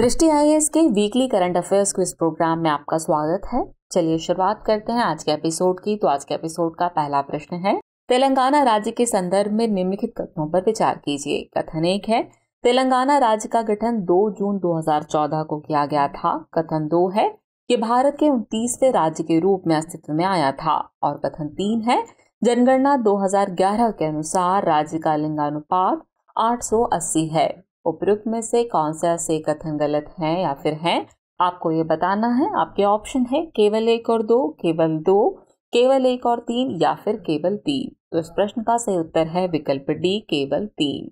दृष्टि आई के weekly current affairs quiz program में आपका स्वागत है चलिए शुरुआत करते हैं आज के एपिसोड की तो आज के एपिसोड का पहला प्रश्न है तेलंगाना राज्य के संदर्भ में निम्नलिखित कथनों पर विचार कीजिए कथन एक है तेलंगाना राज्य का गठन 2 जून 2014 को किया गया था कथन दो है कि भारत के उनतीसवे राज्य के रूप में अस्तित्व में आया था और कथन तीन है जनगणना 2011 के अनुसार राज्य का लिंगानुपात 880 है उपयुक्त में से कौन सा से कथन गलत है या फिर है आपको ये बताना है आपके ऑप्शन है केवल एक और दो केवल दो केवल एक और तीन या फिर केवल तीन तो इस प्रश्न का सही उत्तर है विकल्प डी केवल तीन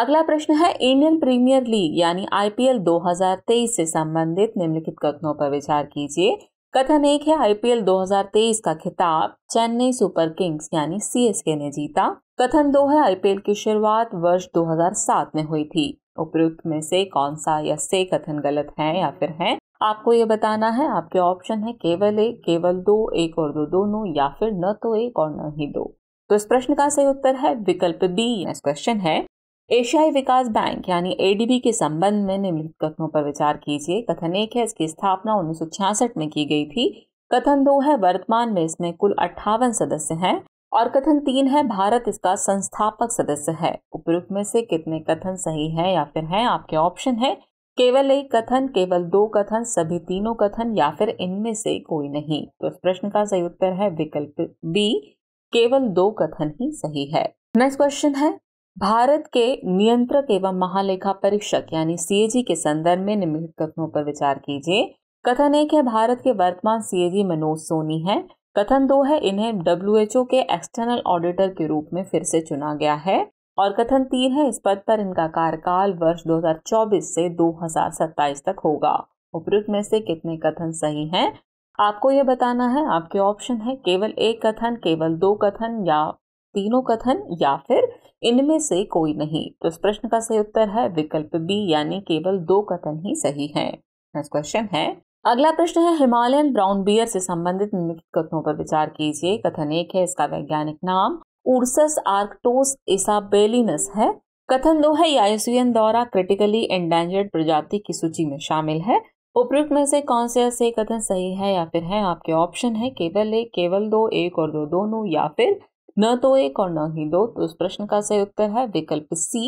अगला प्रश्न है इंडियन प्रीमियर लीग यानी आईपीएल 2023 से संबंधित निम्नलिखित कथनों पर विचार कीजिए कथन एक है आईपीएल 2023 का खिताब चेन्नई सुपर किंग्स यानी सीएसके ने जीता कथन दो है आईपीएल की शुरुआत वर्ष 2007 में हुई थी उपयुक्त में से कौन सा या से कथन गलत है या फिर है आपको ये बताना है आपके ऑप्शन है केवल एक केवल दो एक और दो दोनों या फिर न तो एक और न ही दो तो इस प्रश्न का सही उत्तर है विकल्प बी क्वेश्चन है एशियाई विकास बैंक यानी एडीबी के संबंध में निम्नलिखित कथनों पर विचार कीजिए कथन एक है इसकी स्थापना उन्नीस में की गई थी कथन दो है वर्तमान में इसमें कुल अट्ठावन सदस्य हैं और कथन तीन है भारत इसका संस्थापक सदस्य है उपयुक्त में से कितने कथन सही हैं या फिर हैं आपके ऑप्शन है केवल एक कथन केवल दो कथन सभी तीनों कथन या फिर इनमें से कोई नहीं तो इस प्रश्न का सही उत्तर है विकल्प बी केवल दो कथन ही सही है नेक्स्ट क्वेश्चन है भारत के नियंत्रक एवं महालेखा परीक्षक यानी सीएजी के संदर्भ में निम्नलिखित कथनों पर विचार कीजिए कथन एक है भारत के वर्तमान सीएजी मनोज सोनी है कथन दो है इन्हें डब्ल्यूएचओ के एक्सटर्नल ऑडिटर के रूप में फिर से चुना गया है और कथन तीन है इस पद पर इनका कार्यकाल वर्ष 2024 से 2027 तक होगा उपयुक्त में से कितने कथन सही हैं आपको ये बताना है आपके ऑप्शन है केवल एक कथन केवल दो कथन या तीनों कथन या फिर इनमें से कोई नहीं तो इस प्रश्न का सही उत्तर है विकल्प बी यानी केवल दो कथन ही सही है नेक्स्ट क्वेश्चन है अगला प्रश्न है हिमालयन ब्राउन बियर से संबंधित निम्नलिखित कथनों पर विचार कीजिए कथन एक है इसका वैज्ञानिक नाम उर्सस आर्कटोस इसाबेलिनस है कथन दो है यूएन द्वारा क्रिटिकली एंडेंजर्ड प्रजाति की सूची में शामिल है उपयुक्त में से कौन से ऐसे कथन सही है या फिर है आपके ऑप्शन है केवल एक केवल दो एक और दो दोनों या फिर न तो एक और न ही दो तो इस प्रश्न का सही उत्तर है विकल्प सी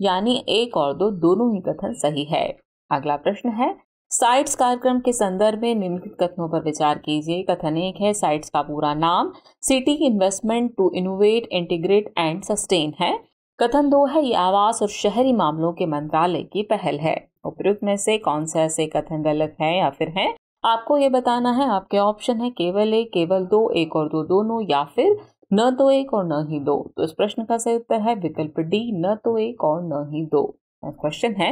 यानी एक और दो दोनों ही कथन सही है अगला प्रश्न है साइट्स कार्यक्रम के संदर्भ में निम्नलिखित कथनों पर विचार कीजिए कथन एक है साइट्स का पूरा नाम city investment to innovate integrate and sustain है कथन दो है ये आवास और शहरी मामलों के मंत्रालय की पहल है उपयुक्त में से कौन सा ऐसे कथन गलत है या फिर है आपको ये बताना है आपके ऑप्शन है केवल एक केवल दो एक और दो दोनों या फिर न तो एक और न ही दो तो इस प्रश्न का सही उत्तर है विकल्प डी न तो एक और न ही दो क्वेश्चन है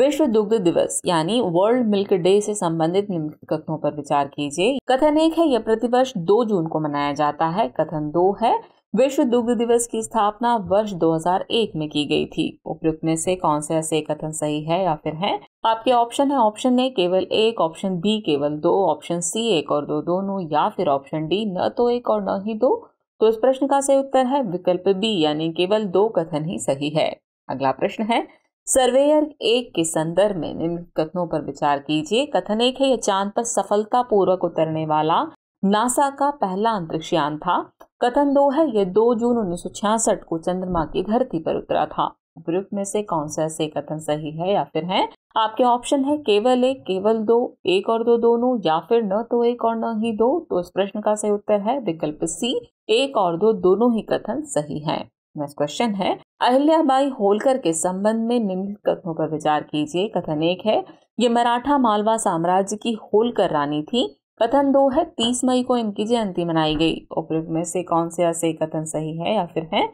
विश्व दुग्ध दिवस यानी वर्ल्ड मिल्क डे से संबंधित निम्नलिखित कथनों पर विचार कीजिए कथन एक है यह प्रतिवर्ष दो जून को मनाया जाता है कथन दो है विश्व दुग्ध दिवस की स्थापना वर्ष 2001 में की गई थी उपयुक्त में से कौन सा ऐसे कथन सही है या फिर है आपके ऑप्शन है ऑप्शन ए केवल एक ऑप्शन बी केवल दो ऑप्शन सी एक और दो दोनों या फिर ऑप्शन डी न तो एक और न ही दो तो इस प्रश्न का सही उत्तर है विकल्प बी यानी केवल दो कथन ही सही है अगला प्रश्न है सर्वेयर एक के संदर्भ में निम्न कथनों पर विचार कीजिए कथन एक है यह चांद पर सफलता पूर्वक उतरने वाला नासा का पहला अंतरिक्ष यान था कथन दो है यह 2 जून उन्नीस को चंद्रमा की धरती पर उतरा था ग्रुप में से कौन सा ऐसे कथन सही है या फिर है आपके ऑप्शन है केवल एक केवल दो एक और दो दोनों या फिर न तो एक और न ही दो तो इस प्रश्न का सही उत्तर है विकल्प सी एक और दो दोनों ही कथन सही है नेक्स्ट क्वेश्चन है अहिल्याबाई होलकर के संबंध में निम्नलिखित कथनों पर विचार कीजिए कथन एक है ये मराठा मालवा साम्राज्य की होलकर रानी थी कथन दो है तीस मई को इनकी जयंती मनाई गई उपयुक्त में से कौन से ऐसे कथन सही है या फिर है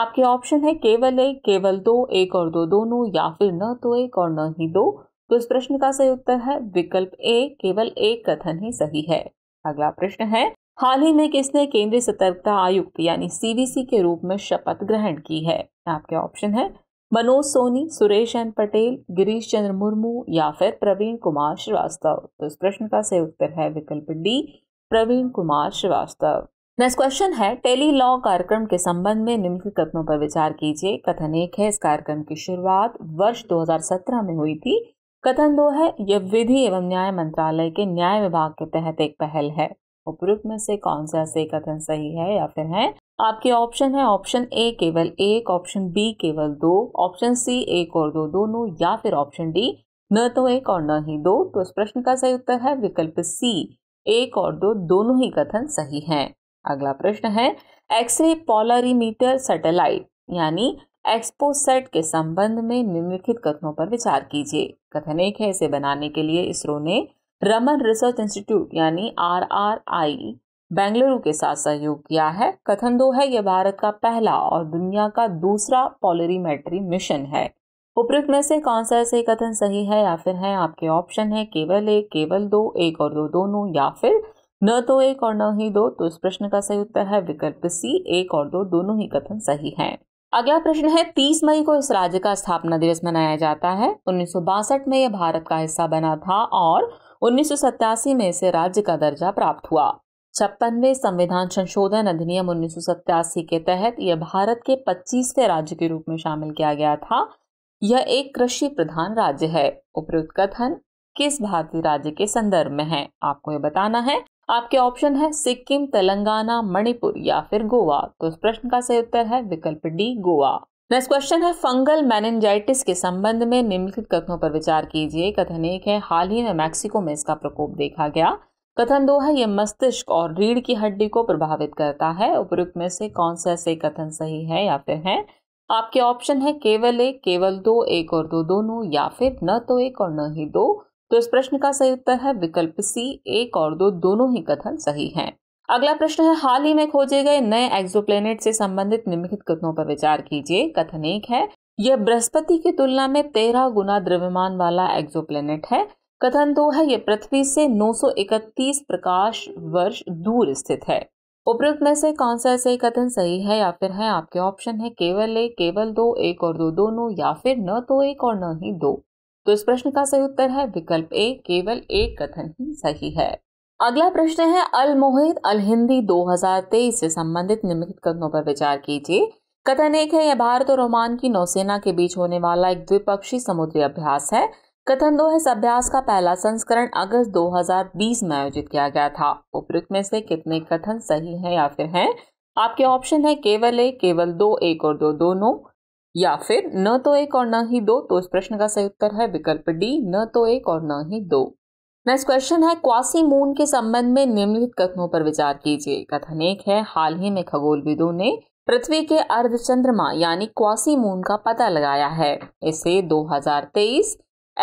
आपके ऑप्शन है केवल एक केवल दो एक और दो दोनों या फिर न तो एक और न ही दो तो इस प्रश्न का सही उत्तर है विकल्प ए केवल एक कथन ही सही है अगला प्रश्न है हाल ही में किसने केंद्रीय सतर्कता आयुक्त यानी सीबीसी के रूप में शपथ ग्रहण की है आपके ऑप्शन है मनोज सोनी सुरेश एन पटेल गिरीश चंद्र मुर्मू या फिर प्रवीण कुमार श्रीवास्तव तो इस प्रश्न का सही उत्तर है विकल्प D Praveen Kumar Srivastava next question है टेली लॉ कार्यक्रम के संबंध में निम्नलिखित कथनों पर विचार कीजिए कथन एक है इस कार्यक्रम की शुरुआत वर्ष 2017 में हुई थी कथन दो है यह विधि एवं न्याय मंत्रालय के न्याय विभाग के तहत एक पहल है उपरोक्त में से कौन सा से कथन सही है या फिर है आपके ऑप्शन है ऑप्शन ए केवल एक ऑप्शन बी केवल दो ऑप्शन सी एक और दो दोनों या फिर ऑप्शन डी न तो एक और न ही दो तो इस प्रश्न का सही उत्तर है विकल्प सी एक और दो दोनों ही कथन सही हैं अगला प्रश्न है एक्सरे पोलरीमीटर सैटेलाइट यानी एक्सपोसेट के संबंध में निम्नलिखित कथनों पर विचार कीजिए कथन एक है इसे बनाने के लिए इसरो ने रमन रिसर्च इंस्टीट्यूट यानी आर आर आई बेंगलुरु के साथ सहयोग किया है कथन दो है यह भारत का पहला और दुनिया का दूसरा पॉलरीमेट्री मिशन है उपरोक्त में से कौन सा ऐसे कथन सही है या फिर है आपके ऑप्शन है केवल एक केवल दो एक और दो दोनों या फिर न तो एक और न ही दो तो इस प्रश्न का सही उत्तर है विकल्प सी एक और दो दोनों ही कथन सही है अगला प्रश्न है 30 मई को इस राज्य का स्थापना दिवस मनाया जाता है उन्नीस में यह भारत का हिस्सा बना था और उन्नीस में इसे राज्य का दर्जा प्राप्त हुआ छप्पनवे संविधान संशोधन अधिनियम उन्नीस के तहत यह भारत के पच्चीसवें राज्य के रूप में शामिल किया गया था यह एक कृषि प्रधान राज्य है उपयुक्त कथन किस भारतीय राज्य के संदर्भ में है आपको यह बताना है आपके ऑप्शन है सिक्किम तेलंगाना मणिपुर या फिर गोवा तो इस प्रश्न का सही उत्तर है विकल्प डी गोवा नेक्स्ट क्वेश्चन है फंगल मैनेंजाइटिस के संबंध में निम्नलिखित कथनों पर विचार कीजिए कथन एक है हाल ही में मैक्सिको में इसका प्रकोप देखा गया कथन दो है ये मस्तिष्क और रीढ़ की हड्डी को प्रभावित करता है उपयुक्त में से कौन सा ऐसे कथन सही है या फिर है आपके ऑप्शन है केवल एक केवल दो एक और दो दोनों या फिर न तो एक और न ही दो तो इस प्रश्न का सही उत्तर है विकल्प सी एक और दो दोनों ही कथन सही हैं अगला प्रश्न है हाल ही में खोजे गए नए एक्सोप्लेनेट से संबंधित निम्नलिखित कथनों पर विचार कीजिए कथन एक है यह बृहस्पति की तुलना में तेरह गुना द्रव्यमान वाला एक्सोप्लेनेट है कथन दो है यह पृथ्वी से 931 प्रकाश वर्ष दूर स्थित है उपयुक्त में से कौन सा ऐसे कथन सही है या फिर है आपके ऑप्शन है केवल एक केवल दो एक और दो दोनों या फिर न तो एक और न ही दो तो इस प्रश्न का सही उत्तर है विकल्प ए केवल एक कथन ही सही है अगला प्रश्न है अल मोहित अल हिंदी 2023 से संबंधित निम्नलिखित कथनों पर विचार कीजिए कथन एक है यह भारत और ओमान की नौसेना के बीच होने वाला एक द्विपक्षीय समुद्री अभ्यास है कथन दो है इस अभ्यास का पहला संस्करण अगस्त 2020 में आयोजित किया गया था उपयुक्त में से कितने कथन सही हैं या फिर हैं आपके ऑप्शन है केवल एक केवल दो एक और दो दोनों या फिर न तो एक और न ही दो तो इस प्रश्न का सही उत्तर है विकल्प डी न तो एक और न ही दो नेक्स्ट क्वेश्चन है क्वासी मून के संबंध में निम्नलिखित कथनों पर विचार कीजिए कथन एक है हाल ही में खगोलविदों ने पृथ्वी के अर्ध चंद्रमा यानी क्वासी मून का पता लगाया है इसे 2023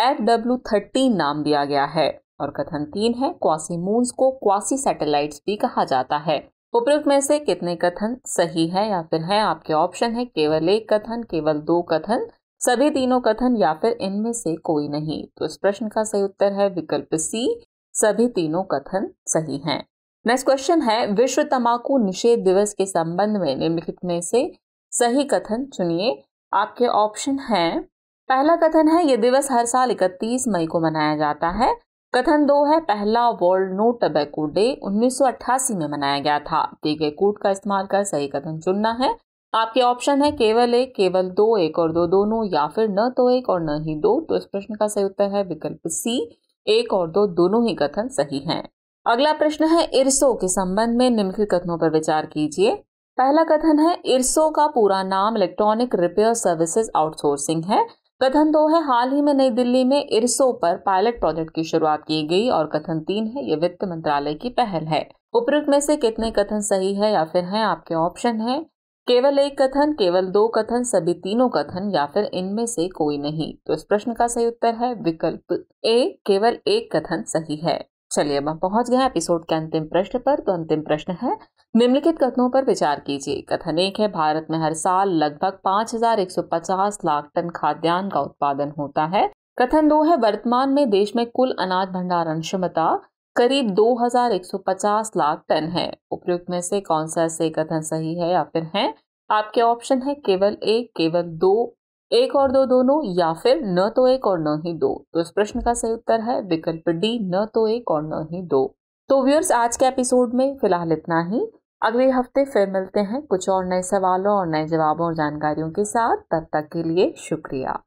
एफ डब्ल्यू थर्टीन नाम दिया गया है और कथन तीन है क्वासी मून को क्वासी सैटेलाइट्स भी कहा जाता है उपरोक्त में से कितने कथन सही है या फिर है आपके ऑप्शन है केवल एक कथन केवल दो कथन सभी तीनों कथन या फिर इनमें से कोई नहीं तो इस प्रश्न का सही उत्तर है विकल्प सी सभी तीनों कथन सही हैं नेक्स्ट क्वेश्चन है विश्व तम्बाकू निषेध दिवस के संबंध में निम्नलिखित में से सही कथन चुनिए आपके ऑप्शन है पहला कथन है ये दिवस हर साल 31 मई को मनाया जाता है कथन दो है पहला वर्ल्ड नो टबैको डे 1988 में मनाया गया था दी गए कोट का इस्तेमाल कर सही कथन चुनना है आपके ऑप्शन है केवल एक केवल दो एक और दो दोनों या फिर न तो एक और न ही दो तो इस प्रश्न का सही उत्तर है विकल्प सी एक और दो दोनों ही कथन सही हैं अगला प्रश्न है इरसो के संबंध में निम्नलिखित कथनों पर विचार कीजिए पहला कथन है इरसो का पूरा नाम इलेक्ट्रॉनिक रिपेयर सर्विसेज आउटसोर्सिंग है कथन दो तो है हाल ही में नई दिल्ली में इरसो पर पायलट प्रोजेक्ट की शुरुआत की गई और कथन तीन है ये वित्त मंत्रालय की पहल है उपरोक्त में से कितने कथन सही है या फिर है आपके ऑप्शन है केवल एक कथन केवल दो कथन सभी तीनों कथन या फिर इनमें से कोई नहीं तो इस प्रश्न का सही उत्तर है विकल्प ए केवल एक कथन सही है चलिए अब हम पहुंच गए एपिसोड के अंतिम प्रश्न पर तो अंतिम प्रश्न है निम्नलिखित कथनों पर विचार कीजिए कथन एक है भारत में हर साल लगभग 5,150 लाख टन खाद्यान्न का उत्पादन होता है कथन दो है वर्तमान में देश में कुल अनाज भंडारण क्षमता करीब 2,150 लाख टन है उपयुक्त में से कौन सा से कथन सही है या फिर है आपके ऑप्शन है केवल एक केवल दो एक और दो दोनों या फिर न तो एक और न ही दो तो इस प्रश्न का सही उत्तर है विकल्प डी न तो एक और न ही दो तो व्यूअर्स आज के एपिसोड में फिलहाल इतना ही अगले हफ्ते फिर मिलते हैं कुछ और नए सवालों और नए जवाबों और जानकारियों के साथ तब तक के लिए शुक्रिया